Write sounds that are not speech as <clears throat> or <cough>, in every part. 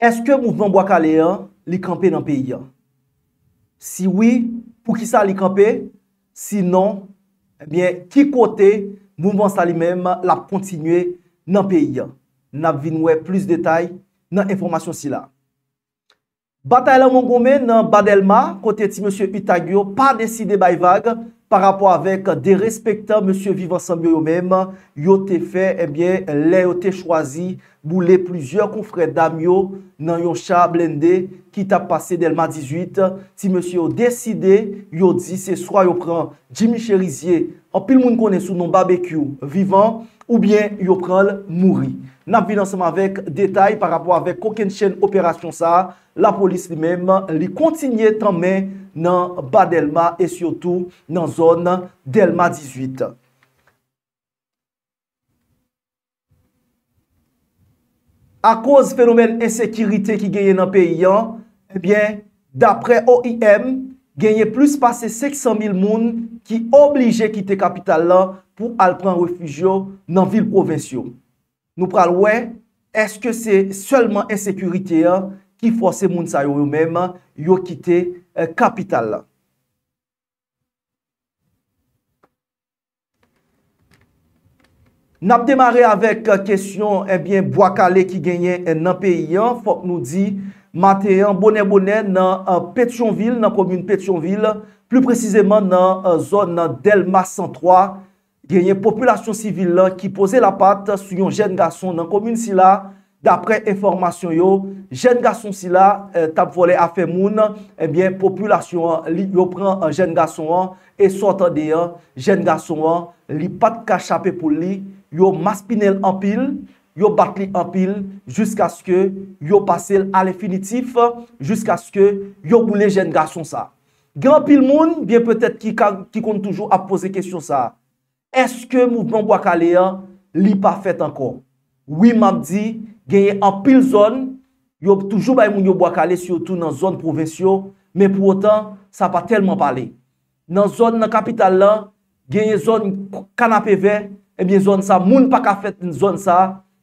Eske mouvan Mwakalean li kampe nan peyi? Si oui, pou ki sa li kampe? Si non, ebyen, ki kote mouvan sa li mem la kontinue nan peyi? Nan vinwe plus detay nan informasyon si la. Bataylan Mongome nan Badelma kote ti Monsie Pitagyo pa deside bayevage Par apwa avèk de respekta monsye vivansambyo yo mèm, yo te fè, ebyen, eh le yo te chwazi bou le plizye konfredam yo nan yon chablende ki tap pase del ma 18. Ti monsye yo deside, yo di se swa yo pran Jimmy Cherizier, apil moun konen sou non barbecue vivan, oubyen yo pran l mouri. Nampi nan seman avèk detay par apwa avèk kokèn chen operasyon sa, la polis li mèm li kontinye tanmè. nan Ba Delma et surtout nan zon Delma 18. A koz fenomen esekirite ki genye nan peyi an, ebyen, dapre OIM, genye plus pase 500.000 moun ki oblije kite kapital la pou al pran refugio nan vil provensyo. Nou pral wè, eske se selman esekirite an? ki fò se moun sa yon yon mèm yon kite eh, kapital. N ap demare avèk kesyon, euh, ebyen, eh Boakale ki genyen en eh, nan peyi an, fòk nou di, mate an, bonè-bonè, nan euh, Petionville, nan komyoun Petionville, plou precizèman nan euh, zon nan Delmas 103, genyen populasyon sivil la, ki pose la pat sou yon jen gason nan komyoun si la, Dapre enformasyon yo, jen gason si la, eh, tab vole a fe moun, ebyen, eh populasyon li yo pran jen gason an, e sotan deyan, jen gason an, li pat ka chape pou li, yo maspinel an pil, yo bat li an pil, jusqu'as ke yo pase al infinitif, jusqu'as ke yo boule jen gason sa. Gran pil moun, byen petet ki kon toujou ap pose kesyon sa. Eske mouvment wakale an, li pa fet ankon. Ou imam di, genye apil zon, yo toujou bay moun yo bo akale, syo tou nan zon profesyon, men pou otan, sa pa telman pale. Nan zon nan kapital lan, genye zon kanapé ver, ebi eh zon sa moun pa ka fet, zon sa,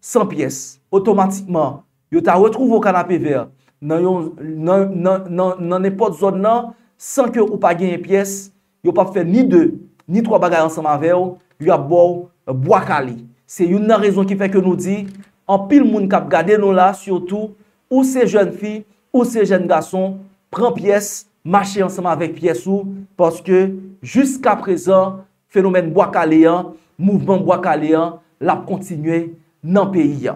100 piyes. Otomatikman, yo ta retrouvo kanapé ver, nan yon, nan, nan, nan, nan epot zon nan, 100 kyo ou pa genye piyes, yo pa fe ni 2, ni 3 bagay ansan ma ve ou, yo ap bo akale. Se yon nan rezon ki fe kyo nou di, An pil moun kap gade nou la, surtout, ou se jen fi, ou se jen gason, pren piyes, mache ansama vek piyes ou, poske, jusqu'a prezan, fenomen boakaleyan, mouvment boakaleyan, la kontinue nan peyi ya.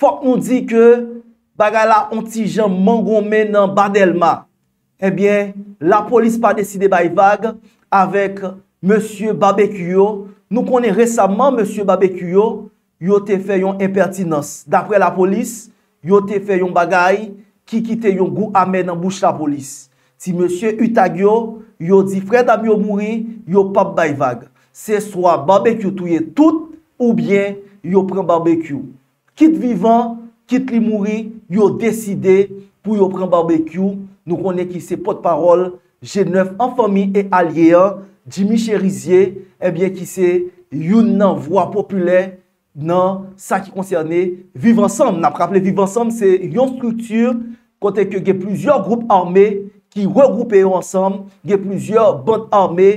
Fok nou di ke, baga la ontijan mangon men nan badel ma, ebyen, la polis pa deside bay bag, avek, monsye babekuyo, monsye babekuyo, Nou konen resamman monsye bbq yo, yo te fe yon impertinans. Dapre la polis, yo te fe yon bagay ki kite yon gou amè nan bouch la polis. Ti monsye utagyo, yo di fredam yo mouri, yo pap bayvag. Se swa bbq touye tout ou bien yo pren bbq. Kit vivan, kit li mouri, yo deside pou yo pren bbq. Nou konen ki se pot parol, jen neuf an fami e alyea, jimi chè rizye, Ebyen ki se, yon nan vwa popule, nan sa ki koncerne, vive ansam, nan praple vive ansam, se yon struktur, konten ke ge plizyor group arme, ki regroupe yo ansam, ge plizyor bond arme,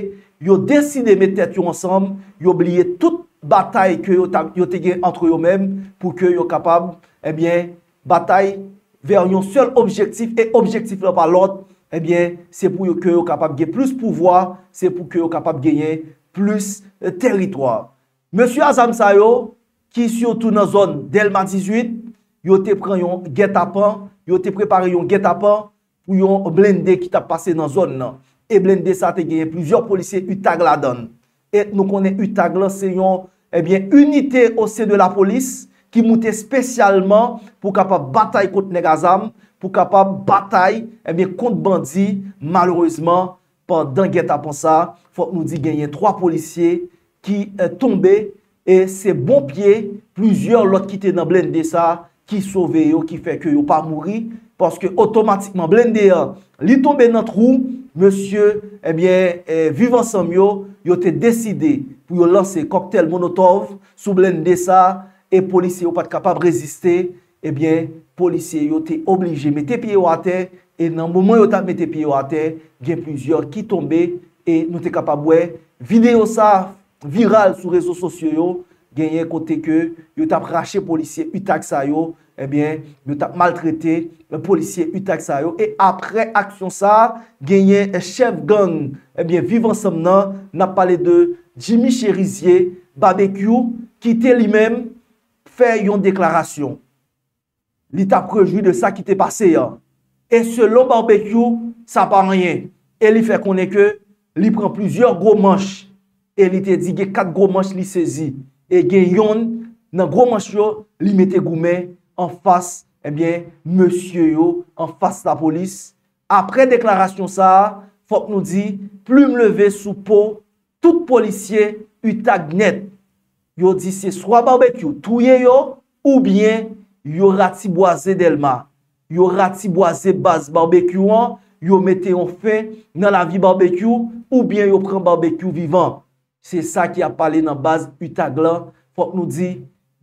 yo desine metet yo ansam, yo blye tout batay ke yo te gen antre yo men, pou ke yo kapab, ebyen, batay, ver yon sol objektif, e objektif la pa lot, ebyen, se pou yo ke yo kapab, ge pliz pouvo, se pou yo kapab genyen, plus teritwa. Monsi Azam Sayo, ki si yo tou nan zon del Matizuit, yo te prey yon geta pan, yo te prey pari yon geta pan, ou yon blende ki ta pase nan zon nan. E blende sa te genye, plizor polise Utagla dan. E nou konen Utagla, se yon eh unité ose de la polis, ki moutè spesyalman, pou kapap batay konti neg Azam, pou kapap batay konti eh bandi, malorizman, pandan geta pan sa, fote nou di gen yon 3 polisye ki eh, tombe, e se bon pie, plujyon lot ki te nan blende sa, ki sove yo, ki fek yo pa mouri, paske otomatikman blende ya, li tombe nan trou, monsye, e eh bie, eh, vivan san yo, yo te deside, pou yo lanse koktel monotov, sou blende sa, e polisye yo pat kapab reziste, e bie, polisye yo te oblije mette pie yo ate, e nan moun yo ta mette pie yo ate, gen plujyon ki tombe, E nou te kapab we, videyo sa viral sou rezo sosyo yo, genyen kote ke, yo tap rache policye utak sa yo, ebyen, eh yo tap maltrete, eh, policye utak sa yo, e apre aksyon sa, genyen e chef gang, ebyen, eh vivan sem nan, nap pale de Jimmy Cherizier, barbecue, ki te li men, fe yon deklarasyon. Li tap rejou de sa ki te pase yo. E se lon barbecue, sa pa ranyen. E li fe konen ke, Li pren plizyor gwo manch. E li te di ge kat gwo manch li sezi. E gen yon nan gwo manch yo, li mette gwo men an fas, ebyen, eh monsye yo an fas la polis. Apre deklarasyon sa, fok nou di, plume leve sou po, tout polisye, yot ag net. Yot di se swa barbekyo, touye yo, oubyen, yot ratibwaze delma. Yot ratibwaze baz barbekyo an, yo mette yon fe nan la vi barbekyou, ou bien yo pren barbekyou vivant. Se sa ki a pale nan baz utag la, fok nou di,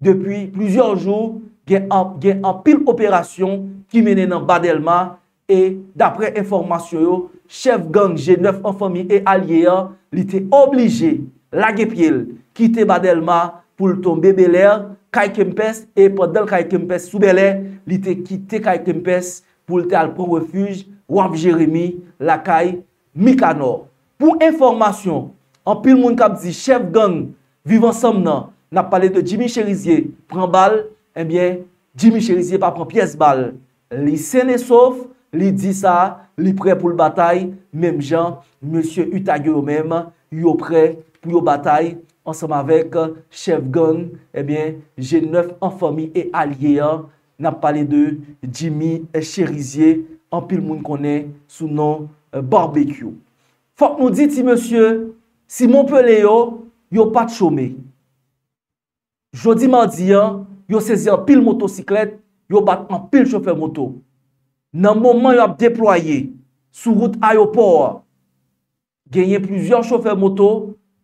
depi plizyor jou, gen an pil operasyon, ki mene nan badelma, e dapre informasyon yo, chef gang G9 enfami e alye ya, li te oblije, lage pye, kite badelma pou lton bebe lè, kay kempes, e po del kay kempes soube lè, li te kite kay kempes pou lte alpon refuj, wap Jeremie, lakay, Mikano. Pou informasyon, an pil moun kabzi, Chef Gon, vivan som nan, nan pale de Jimmy Cherizier, pren bal, eh Jimmy Cherizier pa pren piyes bal. Li sene sof, li di sa, li pre pou l batay, mem jan, Monsie Utayyo mem, yo pre pou yo batay, ansam avek, Chef Gon, e eh bie, jen neuf an fami e alyeyan, nan pale de Jimmy Cherizier, An pil moun konen sou nan euh, barbekyou. Fak moun diti monsye, Simon Pele yo, yo pat chome. Jodi mardi yan, yo sezi an pil motosiklet, yo bat an pil chofer moto. Nan mounman yo ap deproyye, sou gout ayopor, genye plizyon chofer moto,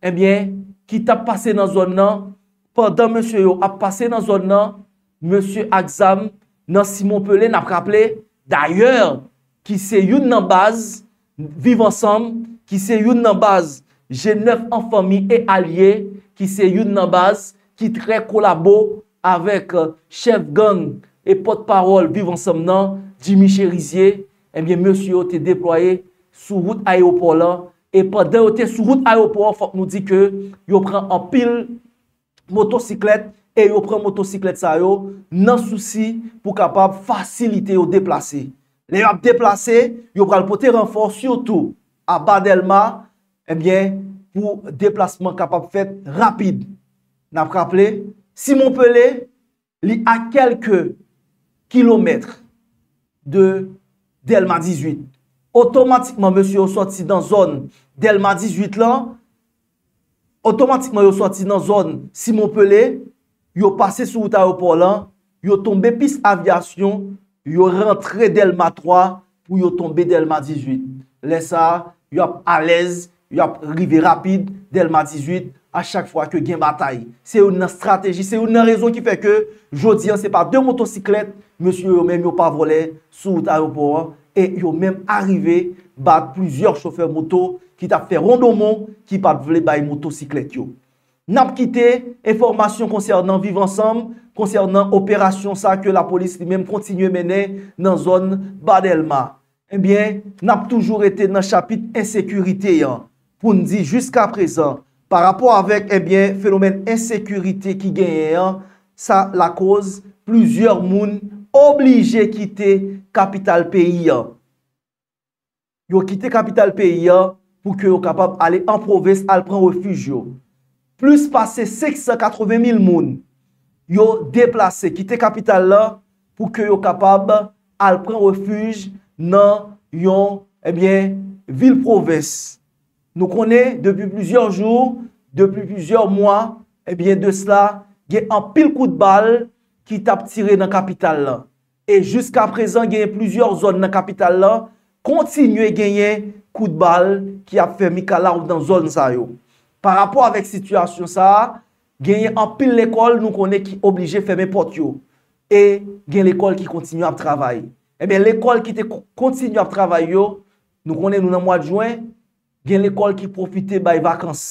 ebyen, eh kit ap pase nan zon nan, pandan monsye yo ap pase nan zon nan, monsye aksam nan Simon Pele nap kaple, D'ayor, ki se yon nanbaz, Vivansam, ki se yon nanbaz, Genève en famille et allié, Ki se yon nanbaz, Ki tre kolabo avek euh, chef gang E pot parol Vivansam nan, Jimmy Cherizier, Emyen eh monsi yo te deploye sou wout ayopo la, E pa de yo te sou wout ayopo la, Fok nou di ke yo pren an pil motosiklete, E yo pren motosiklet sa yo nan souci pou kapab fasilite yo deplase. Le yo ap deplase, yo pral pote renfors yotou a ba Delma, ebyen eh pou deplasman kapab fet rapide. Na ap kaple, Simon Pelé li a kelke kilometre de Delma 18. Otomatikman monsi yo soti nan zon Delma 18 la, otomatikman yo soti nan zon Simon Pelé, yo pase sou wouta aopor lan, yo tombe pis avyasyon, yo rentre delma 3, pou yo tombe delma 18. Lesa, yo ap alez, yo ap rive rapide delma 18, a chak fwa ke gen batay. Se yon nan strategi, se yon nan rezon ki fe ke, jodi an se pa de motosiklet, monsi yo men yo pa vole sou wouta aopor lan, e yo men arrive bat plizyor chofer moto, ki tap fe rondomon, ki pat vole bay motosiklet yo. N ap kite informasyon konsernan viv ansam, konsernan operasyon sa ke la polis li menm kontinye menen nan zon Bad Elma. Enbyen, eh n ap toujou rete nan chapit ensekurite yon. Poun di, jiska prezan, par rapor avek enbyen eh fenomen ensekurite ki genye yon, sa la koz, plouzyor moun oblije kite kapital peyi yon. Yo kite kapital peyi yon, pou ke yo kapab ale an provest al pran refuj yo. plus pase 680.000 moun yo deplase, kite kapital la pou ke yo kapab al pren refuj nan yon eh vil proves. Nou konen, depi plizyon joun, depi plizyon moun, ebyen eh de sla, gen an pil kout bal ki tap tire nan kapital la. E jiska prezan genye plizyon zon nan kapital la, kontinye genye kout bal ki ap fe mikala ou nan zon sa yo. Par rapor avèk situasyon sa, genye an pil l'ekol nou konè ki oblije fermè pot yo. E gen l'ekol ki kontinu ap travay. E eh ben l'ekol ki te kontinu ap travay yo, nou konè nou nan mwadjouen, gen l'ekol ki profite bay vakans.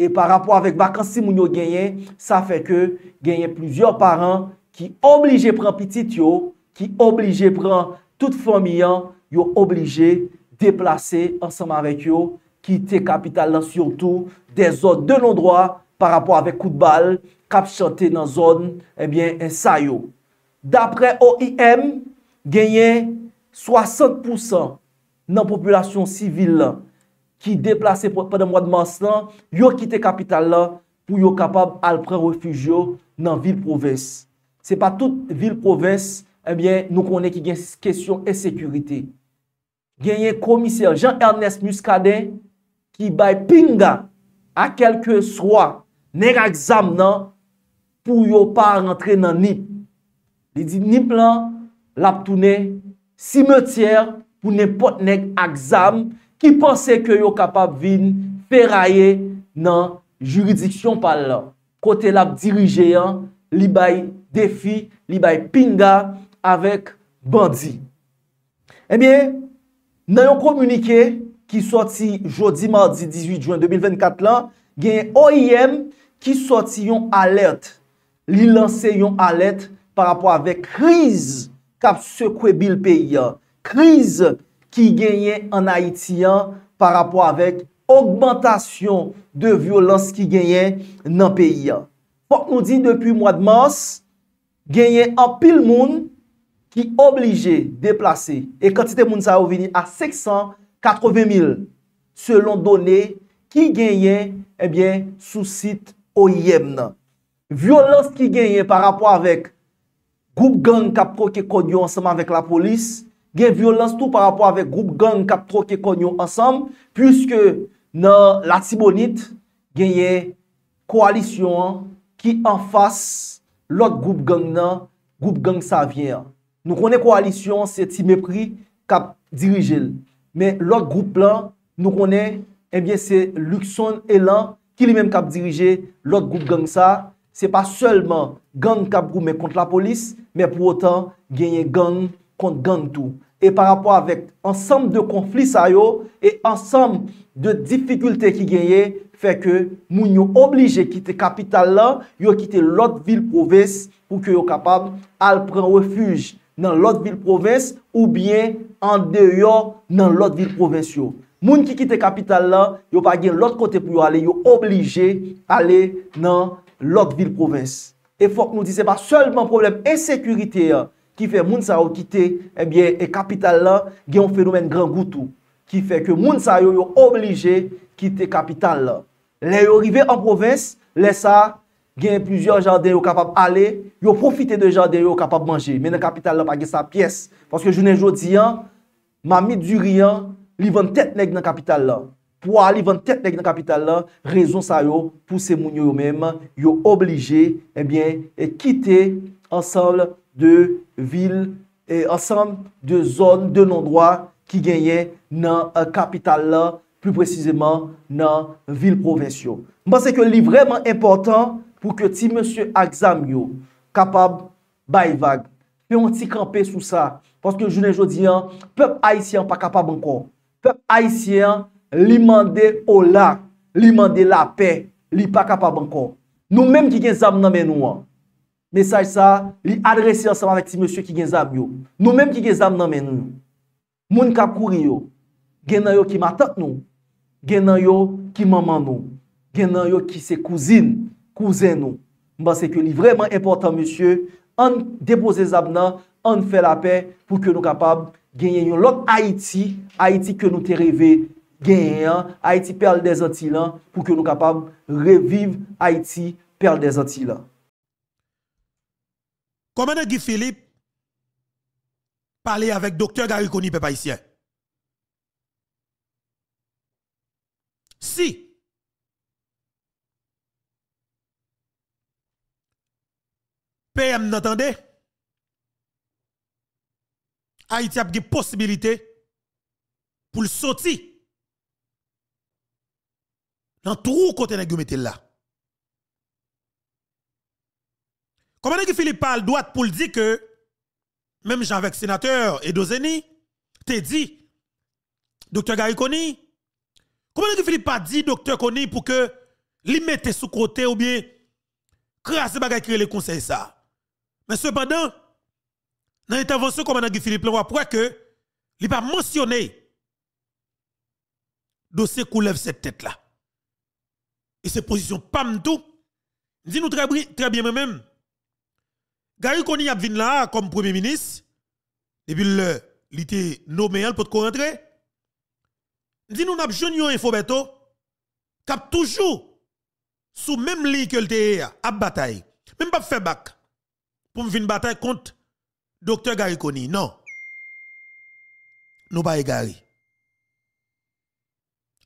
E par rapor avèk vakans si moun yo genye, sa fè ke genye plizyor paran ki oblije pran pitit yo, ki oblije pran tout fòmilyan yo oblije deplase ansam avèk yo, ki te kapital la sio tou de zon de non-dwa pa rapor avek kout bal kap chante nan zon ebyen sa yo. Dapre OIM, genyen 60% nan populasyon sivil la ki deplase pwede mwad mans lan yo ki te kapital la pou yo kapab alpre refugio nan vil provins. Se pa tout vil provins, eh nou konen ki genyen kesyon e sekurite. Genyen komisyon Jean-Ernest Muscadet ki bay pinga a kelke swa nèk aksam nan pou yo pa rentre nan nip. Li di nip lan, lap toune simetier pou nè potnèk aksam ki pense ke yo kapap vin feraye nan juridiksyon pal lan. Kote lap dirije yan, li bay defi, li bay pinga avèk bandi. Ebyè, nan yon komunikey, ki soti jodi mardi 18 juan 2024 lan, genye OIM, ki soti yon alert, li lanse yon alert, par apwa avek kriz, kap sekwe bil peyi an, kriz ki genye an Haiti an, par apwa avek augmentation de violans ki genye nan peyi an. Po, nou di, depi mwa de mars, genye an pil moun, ki oblije deplase, e kantite moun sa ou vini a 600 moun, 80.000, selon donè, ki genye, ebyen, eh sou sit oyeb nan. Violans ki genye par rapò avèk goup gang kap troke konyo ansam avèk la polis, gen violans tou par rapò avèk goup gang kap troke konyo ansam, pyske nan la tibonit, genye koalisyon ki an fass lòt goup gang nan, goup gang sa vyen. Nou konè koalisyon se ti mepri kap dirijel. Men lout group lan nou konen, ebyen se Luxon elan ki li menm kap dirije lout group gang sa. Se pa selman gang kap groumen kont la polis, men pou otan genye gang kont gang tou. E par rapport avek ansam de konflis a yo, e ansam de difikulte ki genye, feke moun yo oblije kite kapital lan, yo kite lout vil poves pou ke yo kapab al pren refuj. nan lot vil provins ou bien an deyo nan lot vil provins yo. Moun ki kite kapital la, yo pa gen lot kote pou yo ale, yo oblije ale nan lot vil provins. E fok nou di, se pa solman problem e sekurite ya, ki fe moun sa yo kite, eh e kapital la gen fenomen gran goutou. Ki fe ke moun sa yo, yo oblije kite kapital la. Le yo rive an provins, le sa kapital. genye pwizyon jan den yo kapap ale, yo profite de jan den yo kapap manje, men nan kapital la pa ge sa piyes. Paske jounen joun diyan, mami durian, li van tet nek nan kapital la. Pwa li van tet nek nan kapital la, rezon sa yo, pou se moun yo yo eh men, yo oblije, e kite ansanl de vil, ansanl de zon, de non-dwa, ki genye nan kapital la, pou precizeman nan vil provensyon. Mpase ke li vreman importan, pou ke ti monsye ak zam yo, kapab bay vag. Pe yon ti kampe sou sa, paske jounen jodi an, pep Aisyen pa kapab ankon. Pep Aisyen, li mande o la, li mande la pe, li pa kapab ankon. Nou menm ki gen zam nanmen nou an. Mesaj sa, li adrese ansama le ti monsye ki gen zam yo. Nou menm ki gen zam nanmen nou. Moun kap kouri yo, gen nan yo ki matak nou, gen nan yo ki maman nou, gen nan yo ki se kouzin nou. pouzen nou. Mba se ke li vreman important, msye, an depoze zab nan, an fe la pe, pou ke nou kapab, genyen yon lok Haiti, Haiti ke nou te reve, genyen, Haiti perle de zantila, pou ke nou kapab, reviv Haiti, perle de zantila. Koman e gif Filip, pale avèk doktor Garikouni pe pa isyen? Si, si, PM n'entendez Haïti a des possibilités pour le sortir dans tout côté nèg mettez là. Comment est-ce que Philippe parle pour pour dire que même Jean avec sénateur et Dozeni t'es dit docteur Gary Conny comment est-ce que Philippe a dit docteur Conny pour que lui mette sous côté ou bien crasse bagaille créer le conseil ça mais cependant, dans l'intervention commandant Guy Philippe Leroy, pourquoi que il pas mentionné dossier lève cette tête là. Et cette position pas tout. Dis nous très, très bien moi-même. Gary Koni a venu là comme premier ministre depuis le il était nommé hein, pour te rentrer. Dis nous n'a jeune info qui cap toujours sous même lit que le e à bataille. Même pas fait bac pour me bataille contre docteur Gary Non. Nous pas égaré.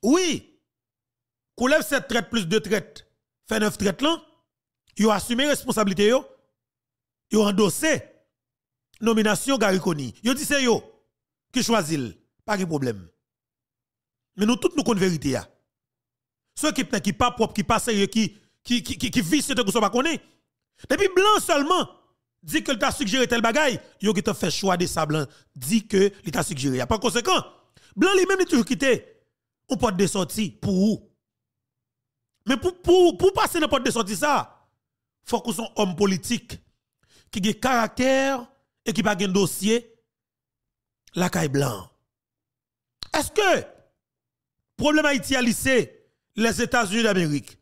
Oui. Koulève 7 traite plus 2 traites, fait neuf traites là, ils ont assumé responsabilité yo. Ils ont endossé nomination Gary Koni. Ils ont dit c'est yo qui choisit, pas de problème. Mais nous tous nous connaissons vérité ya. Ceux qui ne qui pas propre, qui pas sérieux, qui qui qui qui visent ce que pas connaît. Depuis blanc seulement dit que t'a suggéré tel bagaille, il qui t'a fait choix de ça blanc, hein. dit que il t'a suggéré. Par conséquent, blanc lui-même est toujours quitté ou porte de sortie pour où Mais pour pour pour passer la porte de sortie ça, faut qu'on soit homme politique qui a caractère et qui pas un dossier la caille blanc. Est-ce que problème Haïti à lycée les États-Unis d'Amérique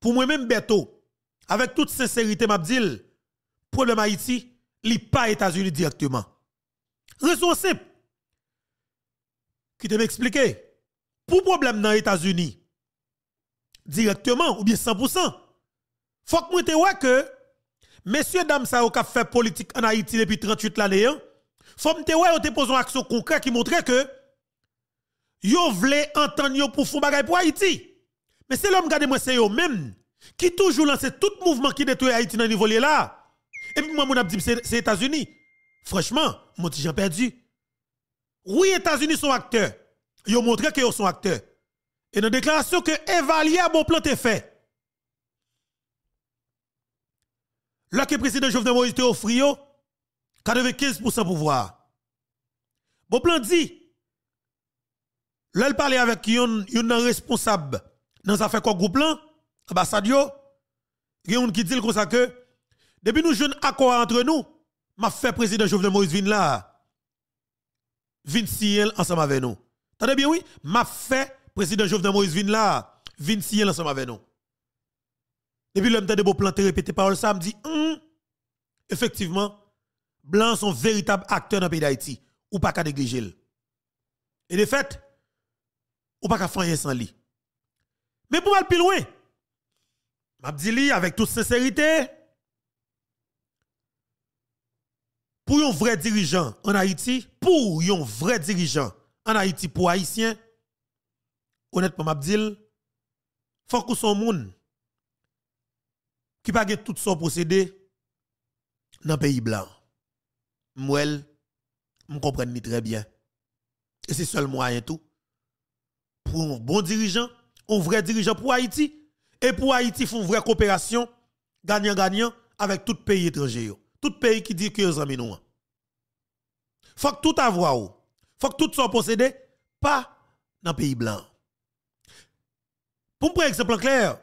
pour moi-même Beto avec toute sincérité m'a problème Haïti, n'est pas États-Unis directement. Raison simple. Qui te m'expliquer. Pour problème dans États-Unis, directement ou bien 100%, faut que moi te ouais que, messieurs, dames, ça a fait politique en Haïti depuis 38 l'année, hein. faut que te ouais, qu'on te pose une action concrète qui montre que, yo vle entendre yo pour faire bagay pour Haïti. Mais c'est l'homme, regardez-moi, c'est eux même qui toujours lance tout mouvement qui détruit Haïti dans le niveau là. Et puis moi, mon dit c'est les États-Unis. Franchement, mon petit, j'ai perdu. Oui, les États-Unis sont acteurs. Ils ont montré qu'ils sont acteurs. Et dans la déclaration que évaluer bon plan est fait. Là que le président Jovenel Moïse te offre, 95% pouvoir. Bon plan dit, là, il parlait avec un responsable dans affaires quoi groupe là, y a un qui dit comme ça que depuis nous jeunes accord entre nous, m'a fait président Jovenel Moïse vin là. Vin ensemble avec nous. bien oui, m'a fait président Jovenel Moïse vin là. Vin ensemble avec nous. Depuis l'homme de beau planter répéter parole ça me dit hum, effectivement blancs sont véritables acteurs dans le pays d'Haïti ou pas qu'à négliger. Et de fait, ou pas qu'à faire sans lui. Mais pour aller plus loin, m'a dit avec toute sincérité, pour un vrai dirigeant en Haïti, pour un vrai dirigeant en Haïti pour Haïtien, honnêtement, il faut que son monde qui pas tout son procédé dans le pays blanc. Moi, je comprends très bien. Et c'est seul moyen tout. Pour un bon dirigeant, un vrai dirigeant pour Haïti, et pour Haïti, une vraie coopération, gagnant-gagnant, avec tout pays étranger. Tout pays qui dit que vous amis nous. Faut que tout avoir Faut que tout soit possédé pas dans le pays blanc. Pour prendre un exemple clair,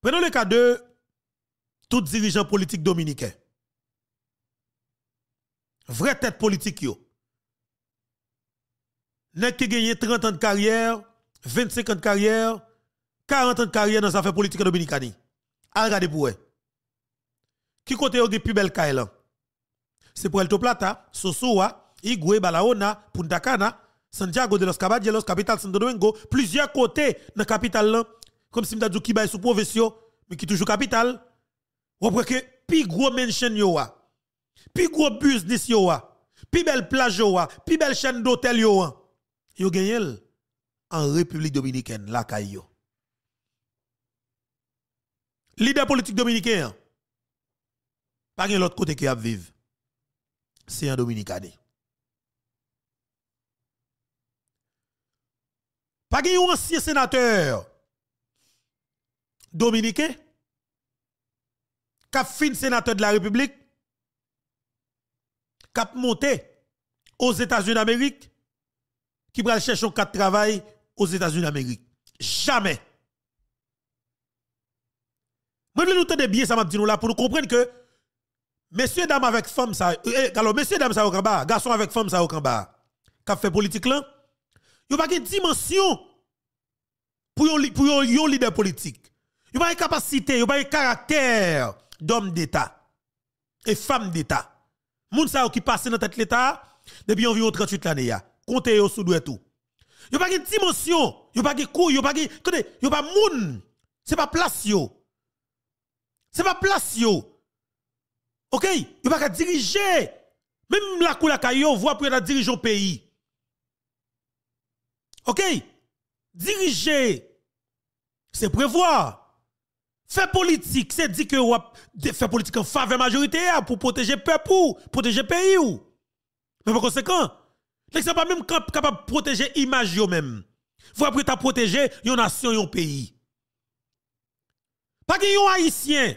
prenons le cas de tout dirigeant politique dominicain. Vrai tête politique yo. Nek qui gagné 30 ans de carrière, 25 ans de carrière, 40 ans de carrière dans les affaires politique dominicaine. Regardez pour eux. Qui côté yon plus belle caille C'est C'est Puerto Plata, Sosua, Igwe, Balaona, Punta Cana, Santiago de los Caballeros, Capital, Santo Domingo, plusieurs côtés dans la capitale Comme si m'ta dit qui baille sous profession, mais qui toujours Capital. Ou après que plus gros mention yo a. Plus gros business yo a. Plus belle plage yo a. Plus belle chaîne d'hôtel yo a. Yo gagné en République dominicaine, la caille Leader politique dominicain. Hein. Pas de l'autre côté qui a vivre. C'est un Dominicane. Pas un ancien sénateur dominicain qui a fini sénateur de la République, qui a monté aux États-Unis d'Amérique, qui va chercher un cas de travail aux États-Unis d'Amérique. Jamais. Moi, nous des bien ça m'a dit nous là pour nous comprendre que Messieurs, dames avec femmes, ça. Eh, eh, alors, messieurs, dames, ça au bas. Garçon avec femmes, ça au bas. a fait politique là? y'a pas de dimension pour yon leader politique. y'a pas de capacité, y'a pas de caractère d'homme d'État et femme d'État. Moun ça qui passe dans tête l'État depuis environ 38 l'année. Comptez yo sous tout. Yo pas de dimension, yo pas de couille, yo pas de. Tenez, yo pas moun. C'est pas place yo. C'est pas place yo. OK, il va pas diriger. Même la cour la caillou voit pour diriger un pays. OK? Diriger c'est prévoir. Faire politique, c'est dire que faire politique en faveur majorité ah, pour protéger peuple ou protéger pays ou. Mais par conséquent, n'est pas même capable de protéger l'image même. Vous avez t'as protéger une nation, un pays. Pas que un haïtien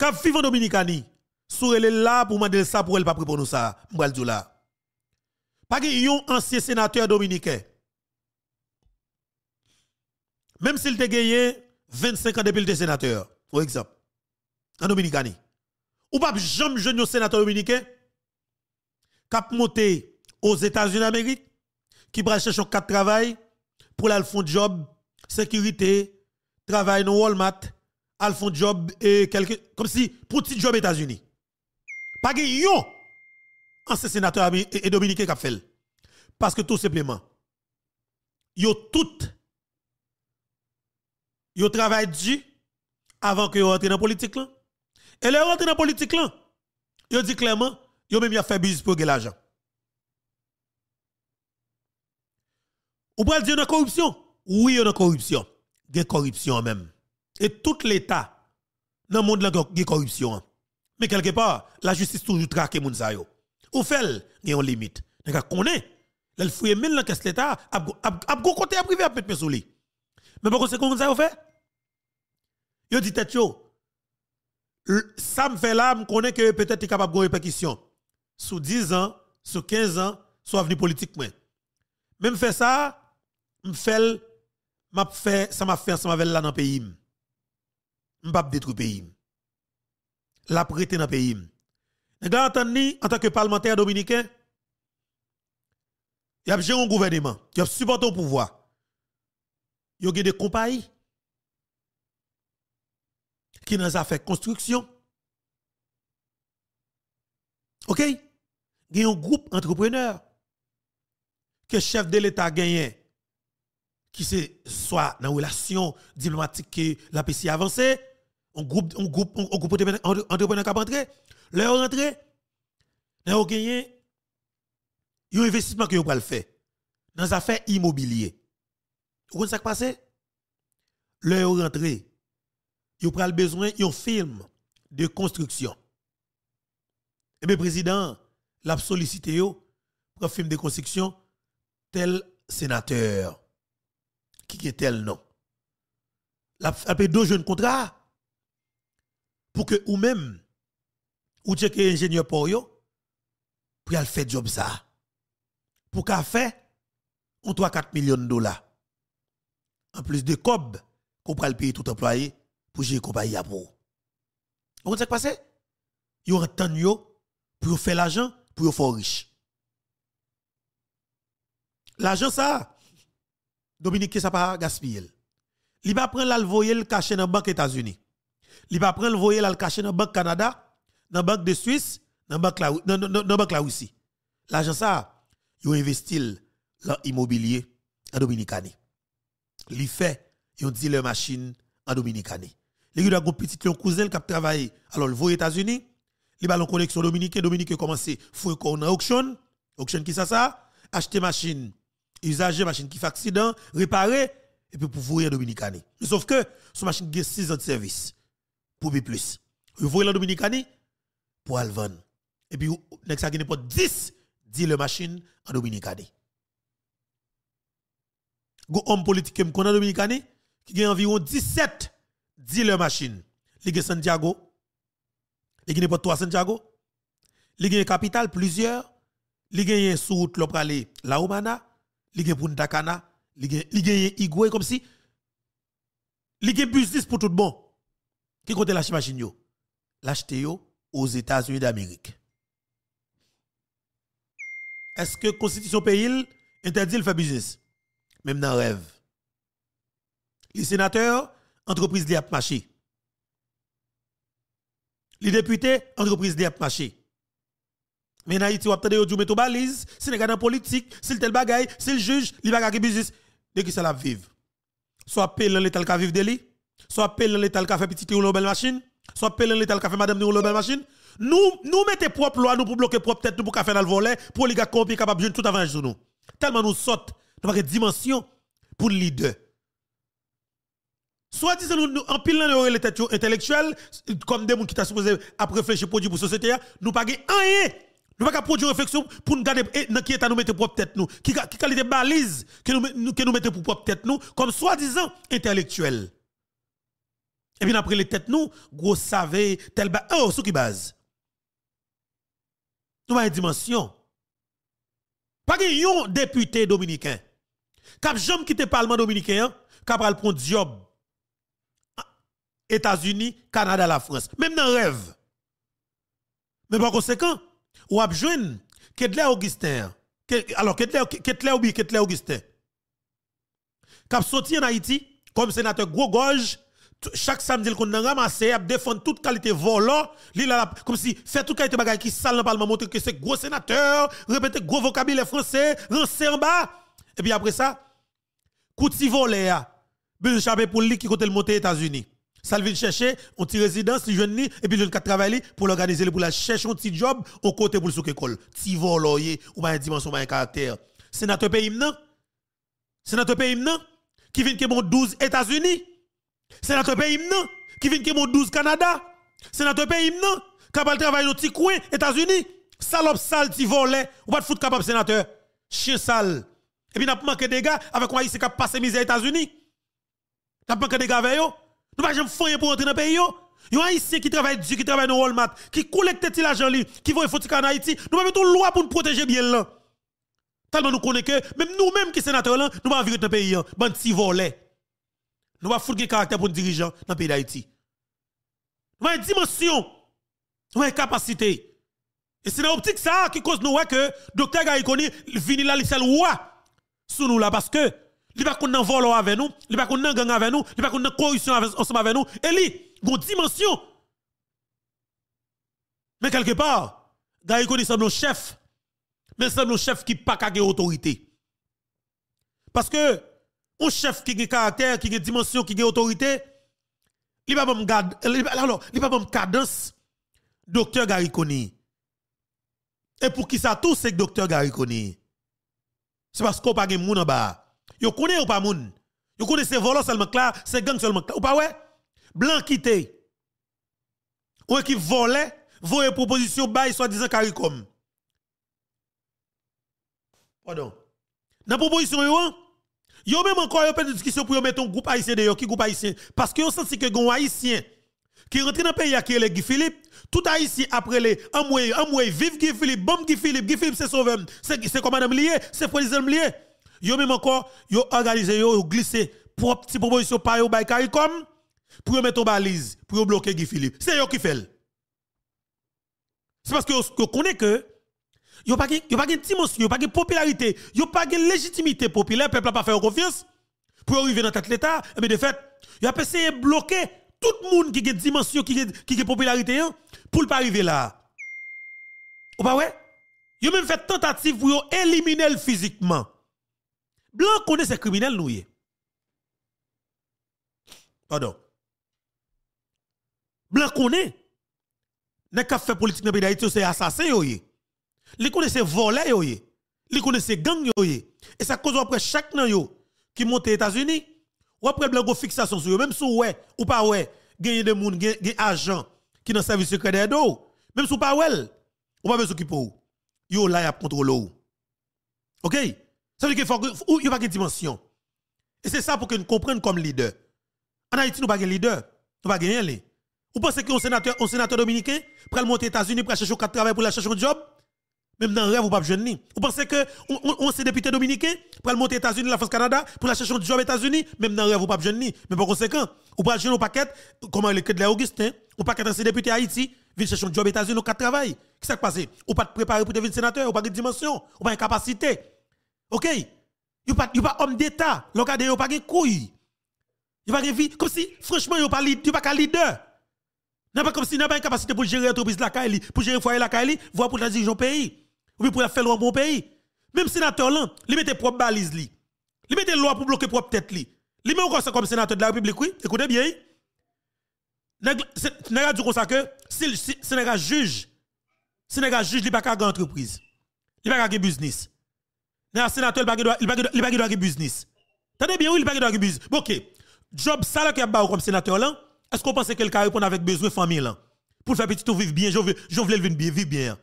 quand Cap vivre Dominicani, sourele là pour demander ça pour elle pas pour nous ça, m'bral dire là. Pas yon ancien sénateur dominicain. Même s'il te gagné 25 ans depuis le sénateur, par exemple, en Dominicani. Ou pas jamais jeune sénateur dominicain cap monté aux États-Unis d'Amérique qui va chercher un travail pour la fond job, sécurité, travail dans Walmart, al font job et quelque comme si pour petit job États-Unis. Pas yon ancien sénateur et, Dominique dominicain parce que tout simplement yo tout yo travaillé dur avant que yo rentre dans politique là. Et là rentre dans politique là, yo dit clairement, yo même y a fait business pour gagner l'argent. On peut dire la corruption. Oui, il y a corruption. Il y a corruption même et tout l'État dans le monde de la corruption. Hein. Mais quelque part, la justice toujours traque les gens. Ou fait, il y a une limite. Nèg connaît, elle fouille même la caisse l'État, a go côté privé à pète sous lui. Mais c'est comme ça yo fait. Yo dit tête yo. Ça me fait là, je connais que peut-être capable de répercussion. Sous 10 ans, sous 15 ans, sous avenir politique Même fait ça, je fais m'a fait ça m'a fait ensemble avec là dans pays pas détruire pays. La prêter dans pays. en tant que parlementaire dominicain, y a géré un gouvernement, y a supporté au pouvoir. Y a des compagnies qui dans fait construction. OK? Y a un groupe entrepreneur que chef de l'État gagne qui c'est soit dans relation diplomatique que la PC avancée un groupe on groupe on groupe entrepreneur qui rentré leur rentré n'a ont un investissement que vous le faire dans les affaires immobilières vous voyez ça qui passé leur ont vous pral besoin un film de construction et eh bien président l'a sollicité pour un film de construction tel sénateur qui est tel nom l'a fait deux jeunes contrats pour que vous même, ou que ingénieur pour yo, pour al fait job ça. Pour qu'a fait, on 3-4 millions de dollars. En plus de cob, qu'on peut payer tout employé pour gérer compagnie à pour. Vous savez passé? Yo retan yo pour faire l'argent, pour vous faire riche. L'argent ça, Dominique ça pas gaspiller. Il va prendre l'alvoyer le cacher dans la banque États-Unis. Il va prendre le voyer là le cacher dans banque Canada, dans banque de Suisse, dans banque la banque la Russie. L'agent ça, il investi dans l'immobilier en Dominicani. Il fait, ont dit leur machine en Dominicanie. Il un ont petit un cousin qui a travaillé alors le aux États-Unis, il eu en connexion dominicaine, a commencé faire une auction, auction qui ça ça, acheter machine usager machine qui fait accident, réparer et puis pour voyer en Dominicani. Sauf que son machine a 6 ans de service pour plus. Vous voyez la Dominicanie pour vendre. Et puis, vous ça pas 10 dealer machine en Dominicanie. Go homme politique qui en Dominicanie qui a environ 17 dealer machine. Ligue Santiago, Ligue n'importe quoi Santiago, Ligue capitale plusieurs, Ligue sous route l'opale La Humana, Ligue Punta Cana, Ligue Igwe comme si Ligue business pour tout bon. Qui compte lâcher machine yo? L'acheter aux États-Unis d'Amérique. Est-ce que la constitution pays interdit le faire business? Même dans le rêve. Les sénateurs, entreprise de marché. Les députés, entreprise de marché. Mais en Haïti, on attend dit mettre balise, si la politique, si le tel bagaille, si le juge, il va business. De qui ça la vivre? Soit payant l'État qui vivre de soit pelle l'état le café petit ou belle machine, soit pelle l'état le café madame nous belle machine. Nous nous mettez propre loi nous pour bloquer propre tête nous pour faire dans le volet pour les gars corrompus capable de tout avant jour nous. Tellement nous sortons, nous pas dimension pour le leader. Soit disant nous en pile dans les têtes intellectuelles comme des gens qui t'a supposé à réfléchir du pour société, hein, nous pas rien. Nous pas produire réflexion pour nous garder eh, dans qui état nous mettre propre tête nous, qui qualité balise que nous que nous mettons pour propre tête nous comme soi-disant intellectuel. Et bien après les têtes, nous, gros savez, tel bas, oh, ce qui base. Nous avons une dimension. Pas de député dominicain. Cap j'ai quitté le Parlement dominicain, kap pral prendre job. États-Unis, Canada, la France. Même dans le rêve. Mais par conséquent, ou de Ketler Augustin. Alors, Ketler oui, Ketler Augustin. Cap sorti en Haïti, comme sénateur Gros Gorge, chaque samedi qu'on a ramassé, a défendre toute qualité volant, comme si fait toute qualité bagaille qui sale dans le parlement, montrer que c'est gros sénateur, répéter gros vocabulaire français, rancé en bas. Et puis après ça, coup de volé, hein. besoin chapé pour lui qui côté le monter États-Unis. Ça vient chercher, on petit résidence, les jeune et puis jeune qui travaille pour l'organiser, pour la chercher un petit job, au côté pour le souk-école. Ti voloyer, ou une dimension, bien caractère. Sénateur pays, non? Sénateur pays, non? Qui vient que bon 12 États-Unis? C'est notre pays non, qui vient de mon 12 Canada. C'est notre pays qui capable de travailler dans petit coin, États-Unis. Salope sale, Tu volé. ou pas de foutre capable sénateur. Chien sale. Et puis, n'a pas manqué de gars avec un haïtien qui a passé misère aux États-Unis. N'a pas manqué de gars avec eux. Nous pas jamais faire pour entrer dans le pays. Un haïtien qui travaille dur, qui travaille dans Walmart, qui collecte l'argent vont qui voit foutre en Haïti, nous pas une loi pour nous protéger bien là. Tellement nous connaissons que même nous-mêmes qui sénateurs là, nous pas vivre dans le pays. Hein. Bon, ti volé. Nous avons foutre caractère pour dirigeant dans le pays d'Haïti. Nous avons une dimension. Nous avons une capacité. Et c'est dans l'optique ça qui cause nous que docteur Gaïkoni vini là, il s'est roi sous nous là parce que il va qu'on volo avec nous, il va qu'on gang avec nous, il va qu'on corruption ensemble avec nous et il a une dimension. Mais quelque part, Gaïkoni semble un chef, mais semble un chef qui pas autorité. Parce que un chef qui a caractère, qui a dimension, qui a autorité, il va pas me cadence, docteur Gariconi. Et pour qui ça tout, c'est docteur Gariconi. C'est parce qu'on pas de monde en bas. Vous connaissez ou pas moun. Vous connaissez ces voleurs seulement là, ces gangs seulement là. Ou pas ouais? Blanc quitté. Ou qui volait, voyait proposition bail soi-disant CARICOM. Pardon. Dans proposition yon, Yo même encore yo de discussion pour mettre un groupe haïtien de yon qui groupe haïtien parce que yo senti que gon haïtien qui rentre dans le pays qui est Guy Philippe tout haïtien après les amoué amoué vive Guy Philippe bombe Guy Philippe Guy Philippe c'est sauvé c'est c'est madame lié c'est président lié yo même encore yo organisé yo, yo glissé propre proposition par yo by CARICOM pour mettre en balise pour bloquer Guy Philippe c'est yon qui fait c'est parce que vous connaît que Yo pas yo pas dimension, yo pas popularité, yo pas légitimité populaire, peuple pas fait confiance pour arriver dans tête l'état, mais eh de fait, yo a essayé bloquer tout le monde qui a dimension, qui a qui popularité hein, pour pas arriver là. Ou pas ouais? Yo même fait tentative pour éliminer le physiquement. Blanc connaît ces criminels nous Pardon. Blanc connaît. N'est qu'à faire politique dans le pays d'Haïti, c'est assassin yo Li connaissent les yo yé. Li connaissent gang yo Et ça cause après chaque nan yo qui monte aux États-Unis, ou après une fixation sur eux. même si ouais ou pas ouais, gagne des moun, gagne agent qui dans service secret des même si pas ouais, ou pas besoin qui pour. Yo là y a contrôle. OK Ça veut dire qu'il faut il pas de dimension. Et c'est ça pour que nous comme leader. En Haïti nous pas de leader, nous pas gagner. Vous pensez qu'un sénateur, un sénateur dominicain, pour monter aux États-Unis, pour chercher un travail, pour la chercher un job, même dans le rêve, vous pas jeune Vous pensez que on, on, député dominicain pour aller monter aux États-Unis, la France, Canada, pour la chercher un job aux États-Unis, même dans le rêve, vous pas jeune Mais par conséquent, vous pas jeune un paquet, comment le cas de l'Augustin, hein? au paquet ces députés Haïti, venir chercher un job aux États-Unis, au cas de travail. Qu'est-ce qui s'est passé? Ou pas préparé pour devenir sénateur, ou pas de dimension, ou pas de capacité. OK? Vous pas, pas homme d'État, vous vous pas de couille. Vous pas de vie. Comme si, franchement, vous pas de leader. N'a pas comme si n'a pas une capacité pour gérer l'entreprise la Kaili, pour gérer le foyer la Kaili, voire pour la dirigeant pays ou bien pour faire pour le pays. Même sénateur là, il mette propre balise li. Il mette loi pour bloquer propre tête li. Il met encore ça comme sénateur de la République, oui. Écoutez bien. Sénégal dit comme ça que si Sénégal juge, Sénégal juge, il n'y a pas entreprise. Il n'y a pas business. Le sénateur, il n'y a pas de business. Tenez bien, oui, il n'y a pas de business. Ok. Job là qui a comme sénateur là, est-ce qu'on pense que quelqu'un répond avec besoin de famille là? Pour faire petit tout vivre bien, je veux, je veux vivre bien, vivre bien.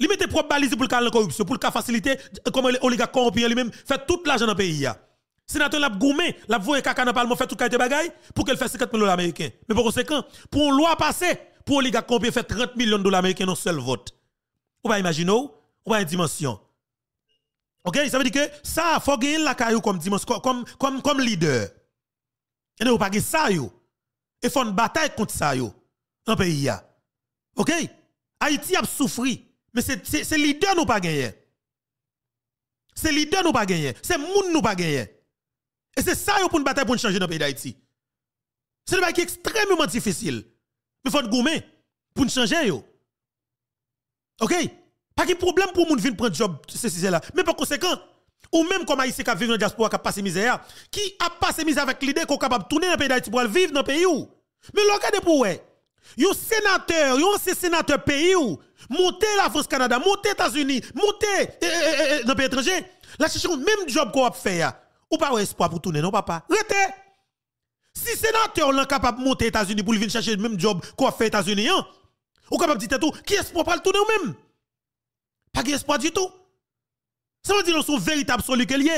Limiter, propre balise pour le cas de la corruption, pour le cas faciliter comme les oligarques corrompus lui-même fait tout l'argent dans le pays. Sénateur l'a gourmé, l'a voué caca dans le parlement, fait tout de bagaille pour qu'elle fasse 50 millions dollars américains. Mais par conséquent, pour une loi passée, pour oligarques corrompus fait 30 millions de dollars américains dans seul vote. Ou pas imaginer, ou pas une dimension. OK, ça veut dire que ça il faut gagner la caillou comme comme comme comme leader. Et ne pas gagner ça yo. Et faut une bataille contre ça yo le pays OK? Haïti a souffri mais c'est leader nous pas gagné. C'est leader nous pas gagné. C'est monde nous pas gagné. Et c'est ça pour une bataille pour changer dans le pays d'Haïti. C'est une qui est extrêmement difficile. Mais il faut gommer pour changer. Yo. OK Pas de problème pour moun venir prendre job ceci là, mais par conséquent, ou même comme haïtien qui vivent dans diaspora qui a passé misère, qui a passé misère avec l'idée qu'on capable de tourner dans le pays d'Haïti pour vivre dans le pays où. Mais l'occasion pour ouais. Yon sénateur, yon ancien sénateur pays où, montez la France-Canada, montez États-Unis, montez eh, eh, eh, dans le pays étranger, la cherchons même job qu'on a fait, ou pas espoir pour tourner, non papa? Rete! Si sénateur l'on capable de monter États-Unis pour venir chercher le même job qu'on a fait États-Unis, hein? ou capable de dire tout, qui espoir pas le tourner ou même? Pas espoir du tout. Ça veut dire que son véritable solu qu'il y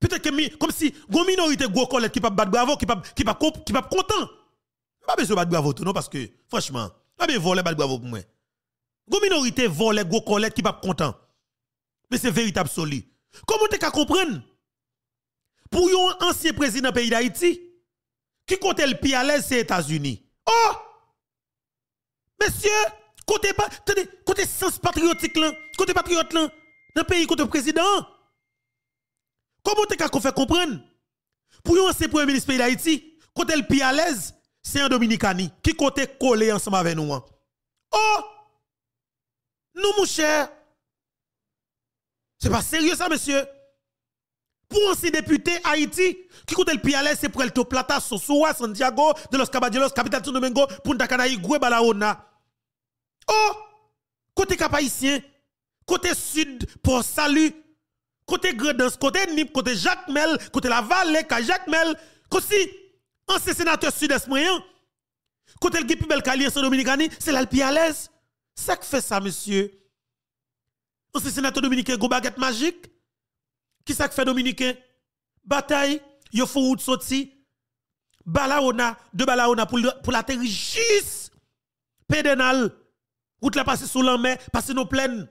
Peut-être que comme si une minorité de gros collègue qui peut battre bravo, qui peut qui pas content. Pas besoin de battre bravo tout, non, parce que, franchement, pas besoin de voler, pas bravo pour moi. Gros minorité vole, gros collègue qui pas content. Mais c'est véritable solide. Comment tu peut comprendre? Pour un ancien président pays d'Haïti, qui compte le pied à l'aise, c'est États-Unis. Oh! Monsieur, côté, côté sens patriotique là, côté patriote là, dans le pays côté président. Comment tu qu'on fait comprendre? Pour un ancien premier ministre pays d'Haïti, compte le pied à l'aise, c'est un Dominicani qui côté collé ensemble avec nous. Hein. Oh! Nous, mon cher. C'est pas sérieux ça, monsieur. Pour un député Haïti, qui compte le Pialet, c'est pour le Plata, Sosua, Santiago, de los Caballeros, Capital Domingo, Punta Canaï, Guebalaona. Oh! Côté cap côté sud, pour salut, côté Gredens, côté Nip, côté Jacques Mel, côté la vallée, Jacques Mel, côté ancien sénateur sud-est moyen, quand elle a plus belle carrière sur Dominicani, c'est là à l'aise. Ça qui fait ça, monsieur. Ancien sénateur dominicain, go baguette magique. Qui ça qui fait dominicain? Bataille, yo fou route sorti. Balaona, de Balaona pour, pour la terre juste. Pédénal. Route la passer sous l'en passe nos plaines.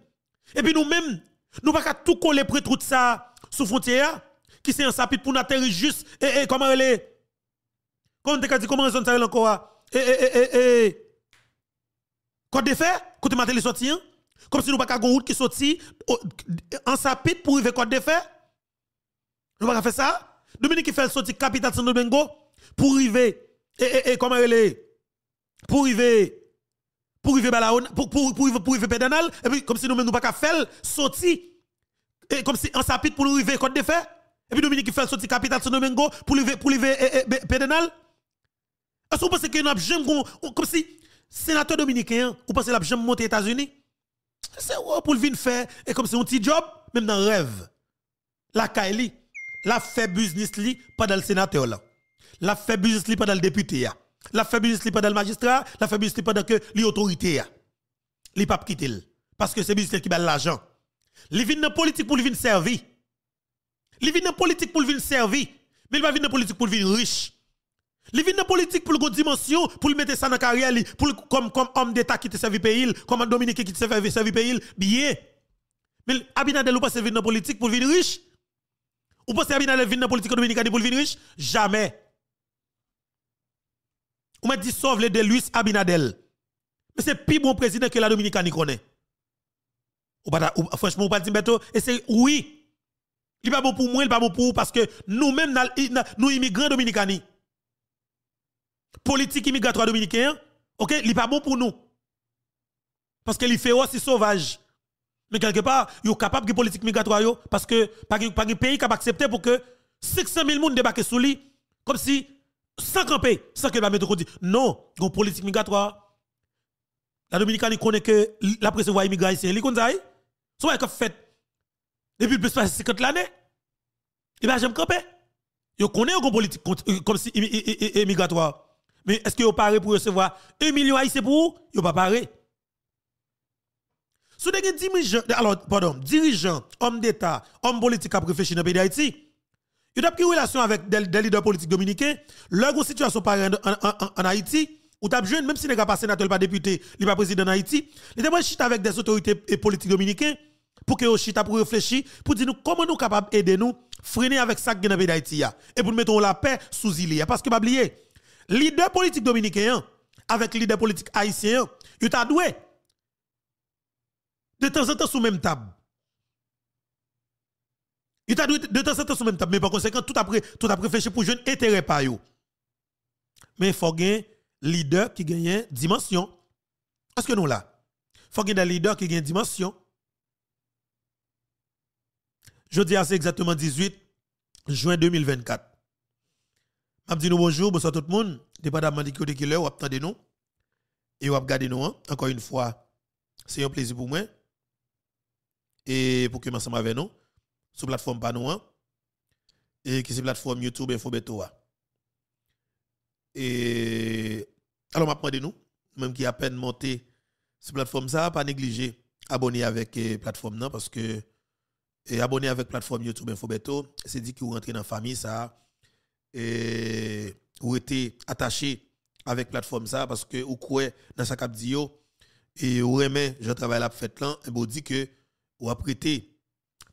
Et puis nous-mêmes, nous pas tout coller près tout ça sous frontière, qui c'est un sapit pour la terre juste, et, et comment elle est? Comme tu as dit, comment zone ça encore Eh, eh, eh, eh, eh. Quand tu fait, quand tu m'as les sorti, hein. comme si nous pas une route qui sorti oh, en sapite pour arriver Côte de fait. Nous pas fait ça. Dominique qui fait sortir Capital de Domingo pour arriver Eh, eh, et eh, comment elle est pour arriver pour arriver Balaon pour pour pour pour arriver et puis comme si nous même nous pas faire sortir et comme si en sapite pour arriver Côte de fait. Et puis Dominique qui fait sortir capitale de Domingo pour arriver pour arriver eh, eh, est-ce que vous pensez que un avons comme si sénateur dominicain, vous pensez que nous monter aux États-Unis? C'est pour le venir faire, et comme c'est un petit job, même dans le rêve. La Kaili, la fait business li pendant le sénateur là. La fait business li pendant le député là. La fait business li pendant le magistrat, la fait business li pendant que l'autorité là. Li pas quitter parce que c'est business qui bat l'argent. Li vient dans politique pour le venir servir. Li vient dans politique pour le venir servir. Mais il va venir dans politique pour le venir riche. Les villes pour pour pour pour mettre pour mettre ça dans la carrière, comme homme homme qui qui te servi pays, comme un Dominique qui te servi le pays, bien. Mais Abinadel ou pas se dans politique pour riche? Ou pas Abinadel vin politique politique pour pour pou Jamais. riche? Jamais. Ou sauve dit « le de Luis Abinadel. Mais c'est plus bon président que la Dominicaine connaît. Franchement, vous franchement, ou pas dit et c'est oui. Il n'est pas bon pour moi, il n'est pas bon pour vous, parce que nous-mêmes, nous, immigrants dominicains, politique immigratoire dominicaine, ok, il n'est pas bon pour nous. Parce que fait aussi sauvage. Mais quelque part, ils sont capable de politique migratoire parce que pas un pays qui a accepté pour que 600 000 personnes débarquent sous lui, comme si, sans camper, sans que la mettre dit. Non, a une politique migratoire. La Dominicaine connaît que la presse voit immigrer ici. Elle connaît ça. Hein? C'est fait depuis plus de 50 ans, ils bien, jamais camper. Ils connaissent une politique comme si, immigratoire mais est-ce que vous parlez pour recevoir 1 million haïtien pour vous? Vous pas paré. Si vous dirigeant, alors, pardon, dirigeant, homme d'État, homme politique qui a réfléchi dans le pays d'Haïti, vous avez une relation avec des, leaders politiques dominicains, leur situation pareille en, en, en, Haïti, ou même si n'est pas sénateur, pas député, il pas président d'Haïti, Haïti, il une chita avec des autorités politiques dominicaines pour que vous chita pour réfléchir, pour dire comment nous capables d'aider nous, freiner avec ça qui dans le pays d'Haïti, et pour mettre la paix sous l'île. Parce que, pas oublier, Leader politique dominicain avec leader politique haïtien, il t'a doué. De temps en temps sous même table. Il t'a doué de temps en temps sous même table, mais par conséquent, tout après, tout après fait pour jeune intérêt par yo. Mais il faut un leader qui gagne dimension. Est-ce que nous là? faut qu'il y ait des leaders qui gagne dimension. Jeudi, dis assez c'est exactement 18 juin 2024. Je dis bonjour, bonsoir tout le monde. Dépendamment de qui vous vous attendez nous. Et vous regardez nous. Hein. Encore une fois, c'est un plaisir pour moi. Et pour que nous ensemble avec nous. Sur la plateforme nous hein. Et qui est la plateforme YouTube Infobeto. Et alors, de nous. Même qui a à peine monté sur la plateforme, ça, pas négliger. Abonner avec la eh, plateforme, parce que. Et eh, abonner avec la plateforme YouTube InfoBeto, c'est dit que vous rentrez dans la famille, ça et ou était attaché avec plateforme ça parce que ou quoi dans sa cap et ou remet je travaille la fête là et dit que ou a prêté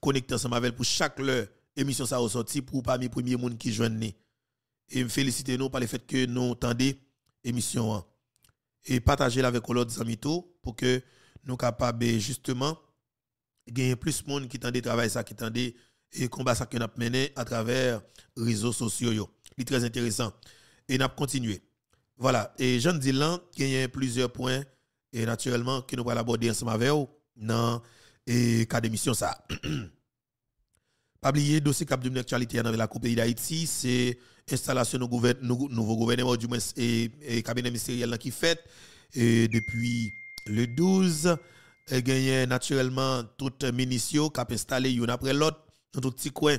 connecter ensemble avec pour chaque leur émission ça ressorti pour parmi premier monde qui joignent et me féliciter nous par le fait que nous tendez émission et partager la avec les amis pour que nous capables justement gagner plus monde qui tendez travail ça qui tendez et combat ça qu'on a mené à travers les réseaux sociaux. C'est très intéressant. Et nous avons continué. Voilà. Et dis là qu'il y a plusieurs points, et naturellement, que nous allons aborder ensemble avec vous dans le cas d'émission. Ça. <clears throat> Pas oublier, dossier cap de l'actualité dans la Coupe d'Haïti, c'est l'installation du nouveau gouvernement, du moins, et, cabinet ministériel qui fait et depuis le 12. Eh, il y a naturellement toutes munitions qui ont installé une après l'autre dans tout petit coin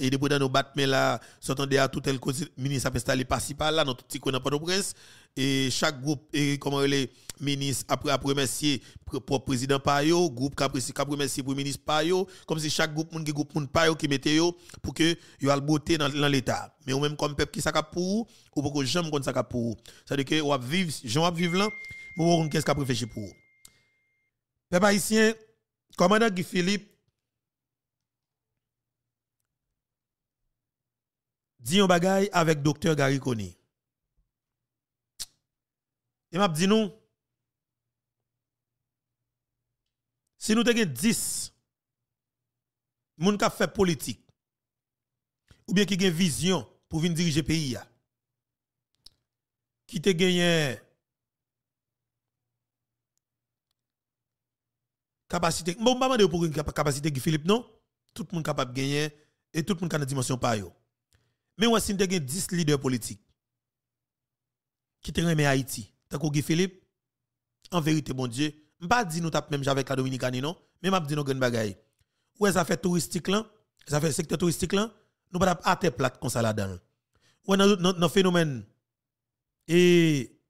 et depuis dans nos battements là s'entendait à tout tel cause ministre installé par ci par là dans tout petit coin dans Port-au-Prince et chaque groupe et comment les ministres après après remercier pour président Payo groupe après qui remercier pour ministre Payo comme si chaque groupe monde groupe monde Payo qui mettait pour que yo al beauté dans, l'état mais ou même comme peuple qui ça pour ou pour que j'aime comme ça pour ça veut dire que on vivre va vivre là mais on qu'est-ce qu'a réfléchi pour peuple haïtien commandant Guy Philippe dit un avec docteur Gary Coney. Et m'a dit nous si nous avons 10 moun qui fait politique ou bien qui une vision pour venir diriger pays qui te gagné capacité bon pas demander pour une capacité qui Philippe non tout le monde capable gagner et tout le monde a dimension par yo mais on a 10 leaders politiques qui te remet Haïti. Tant qu'on Philippe, en vérité, bon Dieu, je ne pas que nous tape même avec la Dominique, non, mais je dis nous grand bagaille. Ouais, ça fait touristique là, ça fait secteur touristique là, nous pas à terre plate comme ça là-dedans. dans le phénomène, et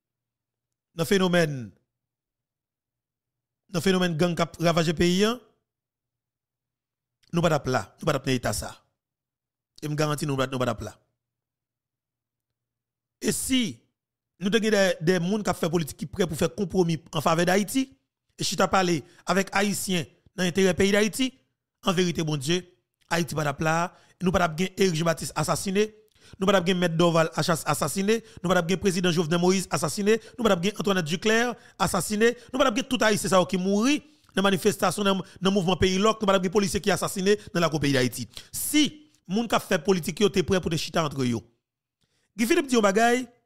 dans phénomène, dans phénomène gang qui ravage pays, nous pas là, nous pas dans l'état ça et me garantis nous ne pas plat. Et si nous avons des, des gens qui fait politique politiques prêt pour faire compromis en faveur d'Haïti, et si tu as parlé avec Haïtiens dans l'intérêt pays d'Haïti, en vérité, bon Dieu, Haïti pas plat, nous pas Eric Jean-Baptiste assassiné, nous pas gagner Medoval assassiné, nous pas le président Jovenel Moïse assassiné, nous pas Antoine Antoinette Duclerc assassiné, nous pas gagner tout Haïti ça qui mourit dans manifestation dans le mouvement pays loc, nous pas les policiers qui assassiné dans la pays d'Haïti. Si moun ka fait politique yo te prêt pour te chita entre yo Guy Philippe dit un bagay